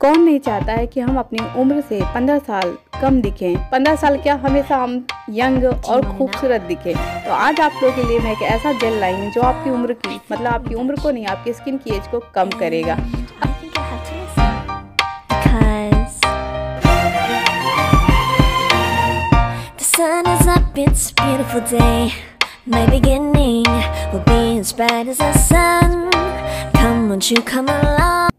कौन नहीं चाहता है कि हम अपनी उम्र से पंद्रह साल कम दिखें पंद्रह साल क्या हमेशा हम यंग और खूबसूरत दिखें तो आज आप लोगों के लिए मैं एक ऐसा जेल लाई हूँ जो आपकी उम्र की मतलब आपकी उम्र को नहीं आपकी स्किन की एज को कम करेगा sun is up, it's a beautiful day. My beginning will be as bright as the sun. Come, won't you come along?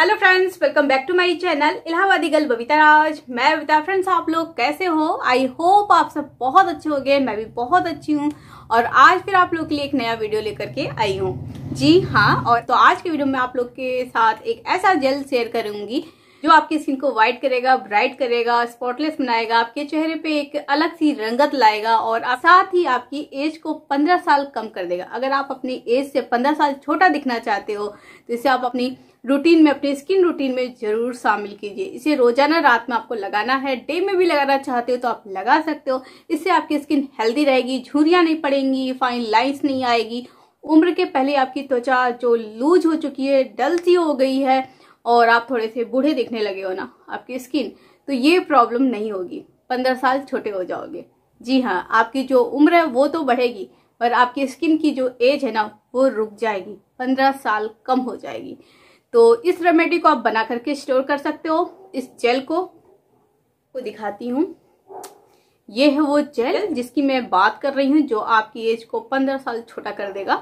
Hello friends welcome back to my channel Allahabadi gal Babita राज मैं Babita friends आप लोग कैसे हो I hope आप सब बहुत अच्छे हो गए मैं भी बहुत अच्छी हूँ और आज फिर आप लोग के लिए एक नया वीडियो लेकर के आई हूँ जी हाँ और तो आज के वीडियो में आप लोग के साथ एक ऐसा जेल शेयर करूंगी जो आपकी स्किन को व्हाइट करेगा ब्राइट करेगा स्पॉटलेस बनाएगा आपके चेहरे पे एक अलग सी रंगत लाएगा और साथ ही आपकी एज को 15 साल कम कर देगा अगर आप अपनी एज से 15 साल छोटा दिखना चाहते हो तो इसे आप अपनी रूटीन में अपने स्किन रूटीन में जरूर शामिल कीजिए इसे रोजाना रात में आपको लगाना है डे में भी लगाना चाहते हो तो आप लगा सकते हो इससे आपकी स्किन हेल्दी रहेगी झुरियाँ नहीं पड़ेंगी फाइन लाइन्स नहीं आएगी उम्र के पहले आपकी त्वचा जो लूज हो चुकी है डल सी हो गई है और आप थोड़े से बूढ़े दिखने लगे हो ना आपकी स्किन तो ये प्रॉब्लम नहीं होगी पंद्रह साल छोटे हो जाओगे जी हाँ आपकी जो उम्र है वो तो बढ़ेगी पर आपकी स्किन की जो एज है ना वो रुक जाएगी पंद्रह साल कम हो जाएगी तो इस रेमेडी को आप बना करके स्टोर कर सकते हो इस जेल को को दिखाती हूँ ये है वो जेल जिसकी मैं बात कर रही हूँ जो आपकी एज को पंद्रह साल छोटा कर देगा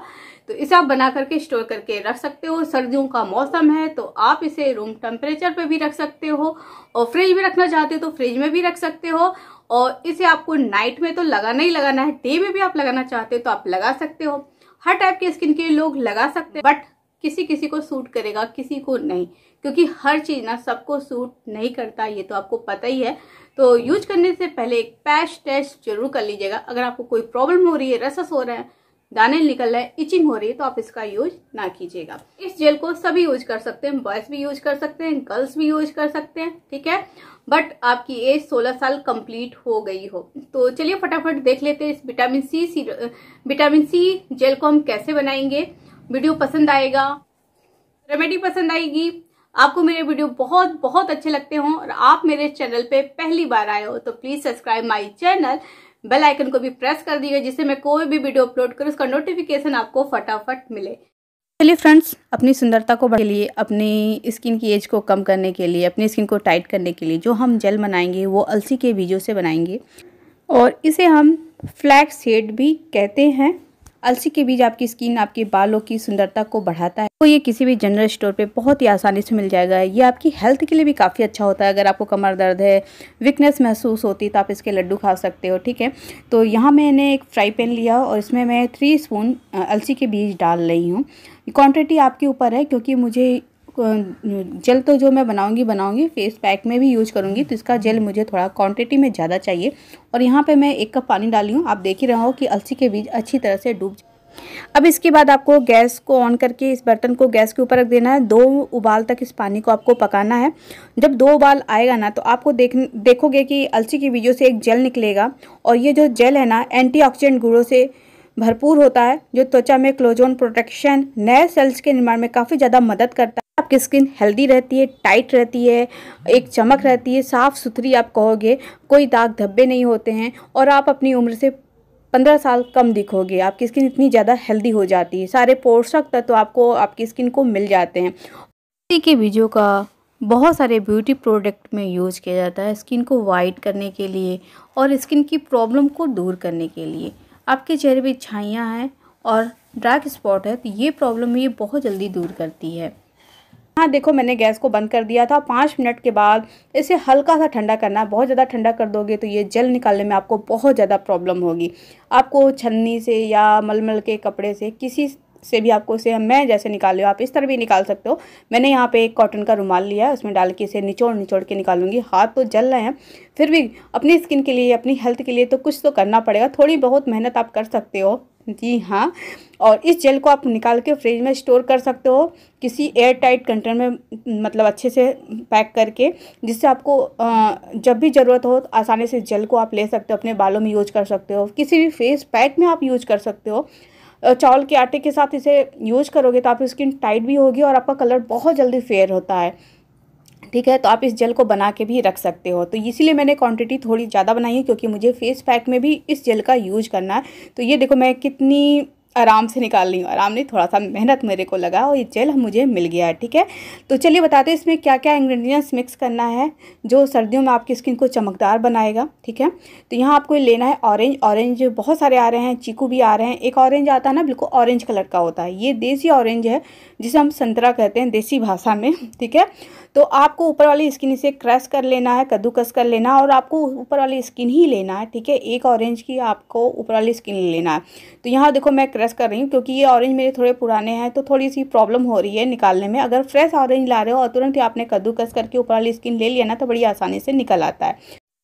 तो इसे आप बना करके स्टोर करके रख सकते हो सर्दियों का मौसम है तो आप इसे रूम टेम्परेचर पे भी रख सकते हो और फ्रिज में रखना चाहते हो तो फ्रिज में भी रख सकते हो और इसे आपको नाइट में तो लगाना ही लगाना है डे में भी आप लगाना चाहते हो तो आप लगा सकते हो हर टाइप के स्किन के लोग लगा सकते हैं बट किसी किसी को सूट करेगा किसी को नहीं क्योंकि हर चीज़ ना सबको सूट नहीं करता ये तो आपको पता ही है तो यूज करने से पहले एक पैश टेस्ट जरूर कर लीजिएगा अगर आपको कोई प्रॉब्लम हो रही है रसस हो रहा है दाने निकल रहे इचिंग हो रही है तो आप इसका यूज ना कीजिएगा इस जेल को सभी यूज कर सकते हैं बॉयज भी यूज कर सकते हैं गर्ल्स भी यूज कर सकते हैं ठीक है बट आपकी एज 16 साल कंप्लीट हो गई हो तो चलिए फटाफट देख लेते हैं इस vitamin C, C vitamin C gel को हम कैसे बनाएंगे वीडियो पसंद आएगा रेमेडी पसंद आएगी आपको मेरे वीडियो बहुत बहुत अच्छे लगते हों और आप मेरे चैनल पे पहली बार आए हो तो please subscribe my channel bell icon को भी प्रेस कर दीजिए जिससे मैं कोई भी वीडियो अपलोड करूँ उसका नोटिफिकेशन आपको फटाफट मिले चलिए फ्रेंड्स अपनी सुंदरता को बढ़ाने के लिए अपनी स्किन की एज को कम करने के लिए अपनी स्किन को टाइट करने के लिए जो हम जेल बनाएंगे वो अलसी के बीजों से बनाएंगे और इसे हम फ्लैग सेड भी कहते हैं अलसी के बीज आपकी स्किन आपके बालों की सुंदरता को बढ़ाता है तो ये किसी भी जनरल स्टोर पे बहुत ही आसानी से मिल जाएगा ये आपकी हेल्थ के लिए भी काफ़ी अच्छा होता है अगर आपको कमर दर्द है वीकनेस महसूस होती है तो आप इसके लड्डू खा सकते हो ठीक है तो यहाँ मैंने एक फ्राई पैन लिया और इसमें मैं थ्री स्पून अलसी के बीज डाल रही हूँ क्वान्टिटी आपके ऊपर है क्योंकि मुझे जेल तो जो मैं बनाऊँगी बनाऊँगी फेस पैक में भी यूज करूँगी तो इसका जेल मुझे थोड़ा क्वान्टिटी में ज़्यादा चाहिए और यहाँ पर मैं एक कप पानी डाली हूँ आप देख ही रहे हो कि अलसी के बीज अच्छी तरह से डूब अब इसके बाद आपको गैस को ऑन करके इस बर्तन को गैस के ऊपर रख देना है दो उबाल तक इस पानी को आपको पकाना है जब दो उबाल आएगा ना तो आपको देख देखोगे कि अलसी के बीजों से एक जेल निकलेगा और ये जो जेल है ना एंटीऑक्सीडेंट गुड़ों से भरपूर होता है जो त्वचा में क्लोजोन प्रोटेक्शन नए सेल्स के निर्माण में काफ़ी ज़्यादा मदद करता है आपकी स्किन हेल्दी रहती है टाइट रहती है एक चमक रहती है साफ़ सुथरी आप कहोगे कोई दाग धब्बे नहीं होते हैं और आप अपनी उम्र से पंद्रह साल कम दिखोगे आपकी स्किन इतनी ज़्यादा हेल्दी हो जाती है सारे पोषक तत्व तो आपको आपकी स्किन को मिल जाते हैं के बीजों का बहुत सारे ब्यूटी प्रोडक्ट में यूज़ किया जाता है स्किन को वाइट करने के लिए और स्किन की प्रॉब्लम को दूर करने के लिए आपके चेहरे पर छाइयाँ हैं और डार्क स्पॉट है तो ये प्रॉब्लम ये बहुत जल्दी दूर करती है हाँ देखो मैंने गैस को बंद कर दिया था पाँच मिनट के बाद इसे हल्का सा ठंडा करना बहुत ज़्यादा ठंडा कर दोगे तो ये जल निकालने में आपको बहुत ज़्यादा प्रॉब्लम होगी आपको छन्नी से या मलमल के कपड़े से किसी से भी आपको इसे मैं जैसे निकाले हो आप इस तरह भी निकाल सकते हो मैंने यहाँ पे एक कॉटन का रुमाल लिया है उसमें डाल के इसे निचोड़ निचोड़ के निकालूंगी हाथ तो जल रहे हैं फिर भी अपनी स्किन के लिए अपनी हेल्थ के लिए तो कुछ तो करना पड़ेगा थोड़ी बहुत मेहनत आप कर सकते हो जी हाँ और इस जेल को आप निकाल के फ्रिज में स्टोर कर सकते हो किसी एयर टाइट कंटेनर में मतलब अच्छे से पैक करके जिससे आपको जब भी ज़रूरत हो तो आसानी से जेल को आप ले सकते हो अपने बालों में यूज कर सकते हो किसी भी फेस पैक में आप यूज कर सकते हो चावल के आटे के साथ इसे यूज करोगे तो आपकी स्किन टाइट भी होगी और आपका कलर बहुत जल्दी फेयर होता है ठीक है तो आप इस जेल को बना के भी रख सकते हो तो इसीलिए मैंने क्वांटिटी थोड़ी ज़्यादा बनाई है क्योंकि मुझे फेस पैक में भी इस जेल का यूज करना है तो ये देखो मैं कितनी आराम से निकाल ली आराम नहीं थोड़ा सा मेहनत मेरे को लगा और ये जेल मुझे मिल गया है ठीक है तो चलिए बताते हैं इसमें क्या क्या इंग्रेडिएंट्स मिक्स करना है जो सर्दियों में आपकी स्किन को चमकदार बनाएगा ठीक है तो यहाँ आपको लेना है ऑरेंज ऑरेंज बहुत सारे आ रहे हैं चीकू भी आ रहे हैं एक ऑरेंज आता है ना बिल्कुल ऑरेंज कलर का होता है ये देसी ऑरेंज है जिसे हम संतरा कहते हैं देसी भाषा में ठीक है तो आपको ऊपर वाली स्किन इसे क्रश कर लेना है कद्दूकस कर लेना है और आपको ऊपर वाली स्किन ही लेना है ठीक है एक ऑरेंज की आपको ऊपर वाली स्किन लेना है तो यहाँ देखो मैं प्रेस कर रही हूँ क्योंकि ये ऑरेंज मेरे थोड़े पुराने हैं तो थोड़ी सी प्रॉब्लम हो रही है निकालने में अगर फ्रेश ऑरेंज ला रहे हो और तुरंत ही आपने कद्दूकस करके ऊपर वाली स्किन ले लिया ना तो बड़ी आसानी से निकल आता है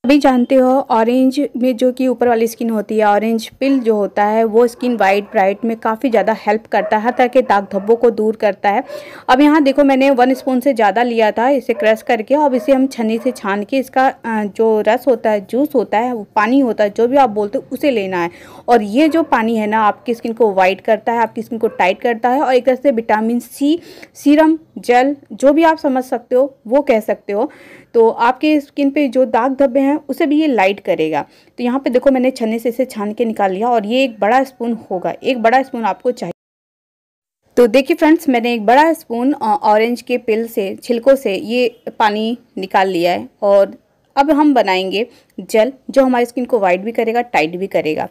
सभी जानते हो ऑरेंज में जो कि ऊपर वाली स्किन होती है ऑरेंज पिल जो होता है वो स्किन वाइट ब्राइट में काफ़ी ज़्यादा हेल्प करता है हर तरह के दाग धब्बों को दूर करता है अब यहाँ देखो मैंने वन स्पून से ज़्यादा लिया था इसे क्रश करके अब इसे हम छन्नी से छान के इसका जो रस होता है जूस होता है पानी होता है जो भी आप बोलते हो उसे लेना है और ये जो पानी है ना आपकी स्किन को वाइट करता है आपकी स्किन को टाइट करता है और एक तरह से विटामिन सी सीरम जेल जो भी आप समझ सकते हो वो कह सकते हो तो आपके स्किन पे जो दाग धब्बे हैं उसे भी ये लाइट करेगा तो यहाँ पे देखो मैंने छन्ने से इसे छान के निकाल लिया और ये एक बड़ा स्पून होगा एक बड़ा स्पून आपको चाहिए तो देखिए फ्रेंड्स मैंने एक बड़ा स्पून ऑरेंज के पिल से छिलकों से ये पानी निकाल लिया है और अब हम बनाएंगे जेल जो हमारी स्किन को वाइट भी करेगा टाइट भी करेगा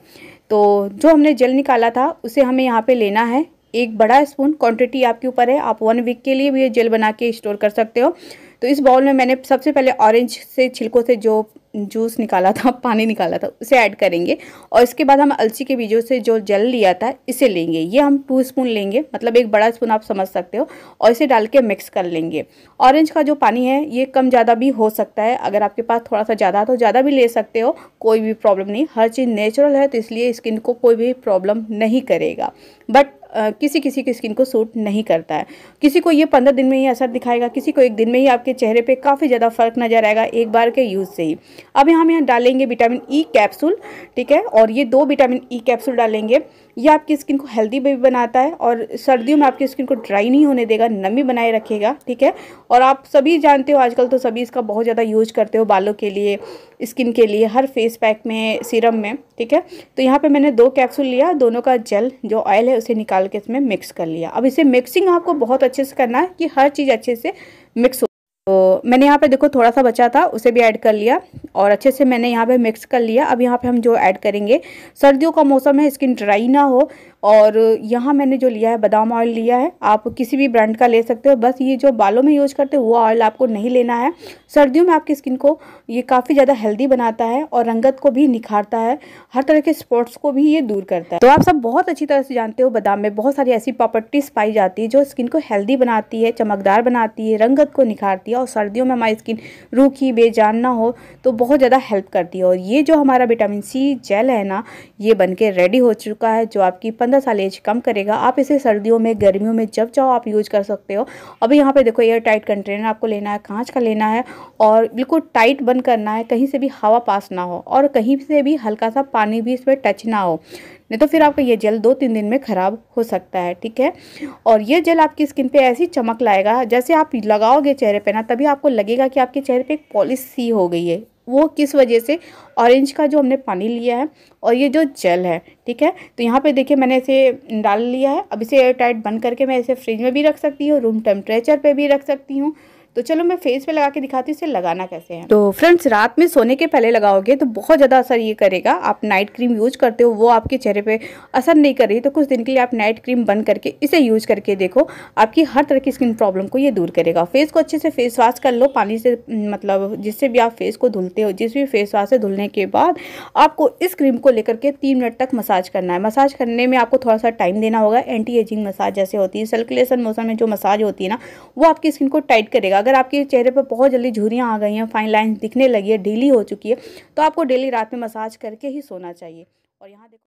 तो जो हमने जेल निकाला था उसे हमें यहाँ पे लेना है एक बड़ा स्पून क्वांटिटी आपके ऊपर है आप वन वीक के लिए भी ये जेल बना के स्टोर कर सकते हो तो इस बाउल में मैंने सबसे पहले ऑरेंज से छिलकों से जो जूस निकाला था पानी निकाला था उसे ऐड करेंगे और इसके बाद हम अलसी के बीजों से जो जल लिया था इसे लेंगे ये हम टू स्पून लेंगे मतलब एक बड़ा स्पून आप समझ सकते हो और इसे डाल के मिक्स कर लेंगे ऑरेंज का जो पानी है ये कम ज़्यादा भी हो सकता है अगर आपके पास थोड़ा सा ज़्यादा तो ज़्यादा भी ले सकते हो कोई भी प्रॉब्लम नहीं हर चीज़ नेचुरल है तो इसलिए स्किन को कोई भी प्रॉब्लम नहीं करेगा बट किसी किसी की स्किन को सूट नहीं करता है किसी को ये पंद्रह दिन में ही असर दिखाएगा किसी को एक दिन में ही आपके चेहरे पर काफ़ी ज़्यादा फ़र्क नज़र आएगा एक बार के यूज़ से ही अब हम यहाँ डालेंगे विटामिन ई e कैप्सूल ठीक है और ये दो विटामिन ई e कैप्सूल डालेंगे यह आपकी स्किन को हेल्दी भी बनाता है और सर्दियों में आपकी स्किन को ड्राई नहीं होने देगा नमी बनाए रखेगा ठीक है और आप सभी जानते हो आजकल तो सभी इसका बहुत ज़्यादा यूज करते हो बालों के लिए स्किन के लिए हर फेस पैक में सीरम में ठीक है तो यहाँ पे मैंने दो कैप्सूल लिया दोनों का जेल जो ऑयल है उसे निकाल के इसमें मिक्स कर लिया अब इसे मिक्सिंग आपको बहुत अच्छे से करना है कि हर चीज़ अच्छे से मिक्स हो तो मैंने यहाँ पे देखो थोड़ा सा बचा था उसे भी ऐड कर लिया और अच्छे से मैंने यहाँ पे मिक्स कर लिया अब यहाँ पे हम जो ऐड करेंगे सर्दियों का मौसम है स्किन ड्राई ना हो और यहाँ मैंने जो लिया है बादाम ऑयल लिया है आप किसी भी ब्रांड का ले सकते हो बस ये जो बालों में यूज करते हो वो ऑयल आपको नहीं लेना है सर्दियों में आपकी स्किन को ये काफ़ी ज़्यादा हेल्दी बनाता है और रंगत को भी निखारता है हर तरह के स्पॉट्स को भी ये दूर करता है तो आप सब बहुत अच्छी तरह से जानते हो बादाम में बहुत सारी ऐसी प्रॉपर्टीज़ पाई जाती है जो स्किन को हेल्दी बनाती है चमकदार बनाती है रंगत को निखारती है और सर्दियों में हमारी स्किन रूखी बेजान ना हो तो बहुत ज़्यादा हेल्प करती है और ये जो हमारा विटामिन सी जेल है ना ये बन रेडी हो चुका है जो आपकी पंद्रह ज़्यादा सालेज कम करेगा आप इसे सर्दियों में गर्मियों में जब चाहो आप यूज कर सकते हो अभी यहाँ पे देखो एयर टाइट कंटेनर आपको लेना है कांच का लेना है और बिल्कुल टाइट बंद करना है कहीं से भी हवा पास ना हो और कहीं से भी हल्का सा पानी भी इसमें टच ना हो नहीं तो फिर आपका ये जेल दो तीन दिन में ख़राब हो सकता है ठीक है और ये जेल आपकी स्किन पे ऐसी चमक लाएगा जैसे आप लगाओगे चेहरे पे ना तभी आपको लगेगा कि आपके चेहरे पे एक पॉलिश सी हो गई है वो किस वजह से ऑरेंज का जो हमने पानी लिया है और ये जो जेल है ठीक है तो यहाँ पे देखिए मैंने इसे डाल लिया है अब इसे एयर टाइट बंद करके मैं इसे फ्रिज में भी रख सकती हूँ रूम टेम्परेचर पे भी रख सकती हूँ तो चलो मैं फेस पे लगा के दिखाती हूँ इसे लगाना कैसे है तो फ्रेंड्स रात में सोने के पहले लगाओगे तो बहुत ज़्यादा असर ये करेगा आप नाइट क्रीम यूज करते हो वो आपके चेहरे पर असर नहीं कर रही तो कुछ दिन के लिए आप नाइट क्रीम बंद करके इसे यूज करके देखो आपकी हर तरह की स्किन प्रॉब्लम को ये दूर करेगा फेस को अच्छे से फेस वॉश कर लो पानी से मतलब जिससे भी आप फेस को धुलते हो जिस भी फेस वॉश से धुलने के बाद आपको इस क्रीम को लेकर के तीन मिनट तक मसाज करना है मसाज करने में आपको थोड़ा सा टाइम देना होगा एंटी एजिंग मसाज जैसे होती है सर्कुलेशन मौसम में जो मसाज होती है ना वो आपकी स्किन को टाइट करेगा अगर आपके चेहरे पर बहुत जल्दी झुरियाँ आ गई हैं फाइन लाइन दिखने लगी है ढीली हो चुकी है तो आपको डेली रात में मसाज करके ही सोना चाहिए और यहाँ देखो